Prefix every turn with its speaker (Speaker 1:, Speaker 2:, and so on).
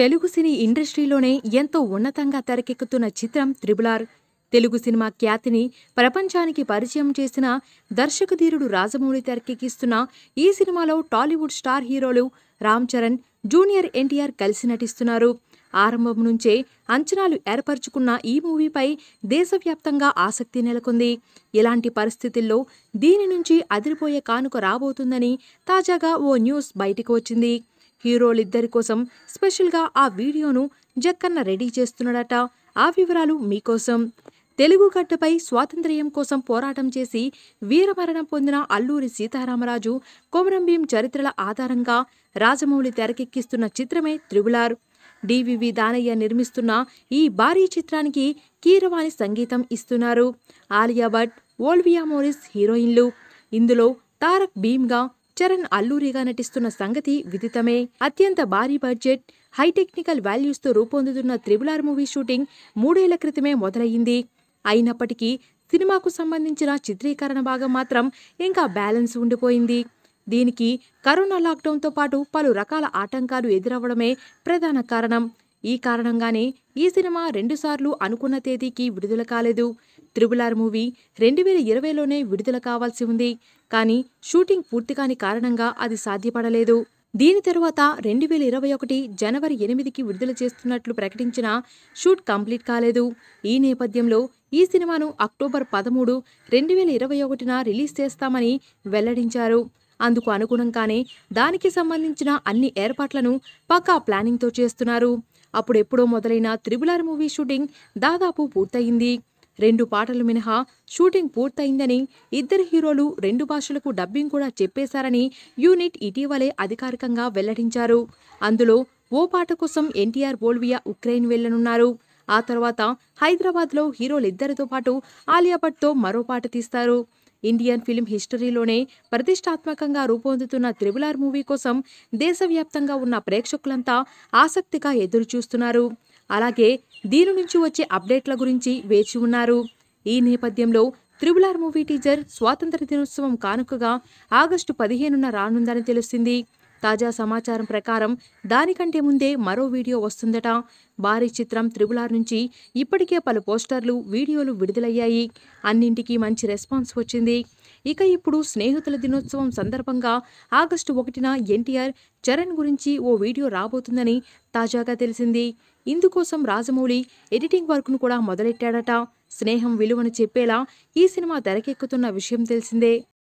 Speaker 1: తెలుగు సినీ ఇండస్ట్రీలోనే ఎంతో ఉన్నతంగా తెరకెక్కుతున్న చిత్రం త్రిబులార్ తెలుగు సినిమా ఖ్యాతిని ప్రపంచానికి పరిచయం చేసిన దర్శకధీరుడు రాజమౌళి తెరకెక్కిస్తున్న ఈ సినిమాలో టాలీవుడ్ స్టార్ హీరోలు రామ్ చరణ్ జూనియర్ ఎన్టీఆర్ కలిసి నటిస్తున్నారు ఆరంభం నుంచే అంచనాలు ఏర్పరచుకున్న ఈ మూవీపై దేశవ్యాప్తంగా ఆసక్తి నెలకొంది ఇలాంటి పరిస్థితుల్లో దీని నుంచి అదిరిపోయే కానుక రాబోతుందని తాజాగా ఓ న్యూస్ బయటకు వచ్చింది హీరోలిద్దరి కోసం స్పెషల్గా ఆ వీడియోను జక్కన్న రెడీ చేస్తున్నాడట ఆ వివరాలు మీకోసం తెలుగు గడ్డపై స్వాతంత్ర్యం కోసం పోరాటం చేసి వీరమరణం పొందిన అల్లూరి సీతారామరాజు కొమరంభీం చరిత్రల ఆధారంగా రాజమౌళి తెరకెక్కిస్తున్న చిత్రమే త్రిబులార్ డివివి దానయ్య నిర్మిస్తున్న ఈ భారీ చిత్రానికి కీరవాణి సంగీతం ఇస్తున్నారు ఆలియా భట్ ఓల్వియా మోరిస్ హీరోయిన్లు ఇందులో తారక్ భీమ్గా చరణ్ అల్లూరిగా నటిస్తున్న సంగతి విదితమే అత్యంత భారీ బడ్జెట్ హైటెక్నికల్ టెక్నికల్ వాల్యూస్తో రూపొందుతున్న త్రిబులార్ మూవీ షూటింగ్ మూడేళ్ల క్రితమే మొదలయ్యింది అయినప్పటికీ సినిమాకు సంబంధించిన చిత్రీకరణ భాగం మాత్రం ఇంకా బ్యాలెన్స్ ఉండిపోయింది దీనికి కరోనా లాక్డౌన్తో పాటు పలు రకాల ఆటంకాలు ఎదురవ్వడమే ప్రధాన కారణం ఈ కారణంగానే ఈ సినిమా రెండుసార్లు అనుకున్న తేదీకి విడుదల కాలేదు త్రిబులార్ మూవీ రెండు వేల ఇరవైలోనే విడుదల కావాల్సి ఉంది కానీ షూటింగ్ పూర్తి కాని కారణంగా అది సాధ్యపడలేదు దీని తరువాత రెండు వేల ఇరవై ఒకటి జనవరి ఎనిమిదికి విడుదల చేస్తున్నట్లు ప్రకటించిన షూట్ కంప్లీట్ కాలేదు ఈ నేపథ్యంలో ఈ సినిమాను అక్టోబర్ పదమూడు రెండు వేల ఇరవై ఒకటిన రిలీజ్ చేస్తామని వెల్లడించారు అందుకు అనుగుణంగానే దానికి సంబంధించిన అన్ని ఏర్పాట్లను పక్కా ప్లానింగ్తో చేస్తున్నారు అప్పుడెప్పుడో మొదలైన త్రిబులార్ మూవీ షూటింగ్ దాదాపు పూర్తయింది రెండు పాటలు మినహా షూటింగ్ పూర్తయిందని ఇద్దరు హీరోలు రెండు భాషలకు డబ్బింగ్ కూడా చెప్పేశారని యూనిట్ ఇటీవలే అధికారికంగా వెల్లడించారు అందులో ఓ పాట కోసం ఎన్టీఆర్ బోల్వియా ఉక్రెయిన్ వెళ్లనున్నారు ఆ తర్వాత హైదరాబాద్లో హీరోలిద్దరితో పాటు ఆలియా భట్తో మరో పాట తీస్తారు ఇండియన్ ఫిలిం హిస్టరీలోనే ప్రతిష్టాత్మకంగా రూపొందుతున్న త్రిబులార్ మూవీ కోసం దేశవ్యాప్తంగా ఉన్న ప్రేక్షకులంతా ఆసక్తిగా ఎదురుచూస్తున్నారు అలాగే దీని నుంచి వచ్చే అప్డేట్ల గురించి వేచి ఉన్నారు ఈ నేపథ్యంలో త్రిబులార్ మూవీ టీజర్ స్వాతంత్ర దినోత్సవం కానుకగా ఆగస్టు పదిహేనున రానుందని తెలుస్తుంది తాజా సమాచారం ప్రకారం దానికంటే ముందే మరో వీడియో వస్తుందట భారీ చిత్రం త్రిబులార్ నుంచి ఇప్పటికే పలు పోస్టర్లు వీడియోలు విడుదలయ్యాయి అన్నింటికీ మంచి రెస్పాన్స్ వచ్చింది ఇక ఇప్పుడు స్నేహితుల దినోత్సవం సందర్భంగా ఆగస్టు ఒకటిన ఎన్టీఆర్ చరణ్ గురించి ఓ వీడియో రాబోతుందని తాజాగా తెలిసింది ఇందుకోసం రాజమౌళి ఎడిటింగ్ వర్క్ను కూడా మొదలెట్టాడట స్నేహం విలువను చెప్పేలా ఈ సినిమా తెరకెక్కుతున్న విషయం తెలిసిందే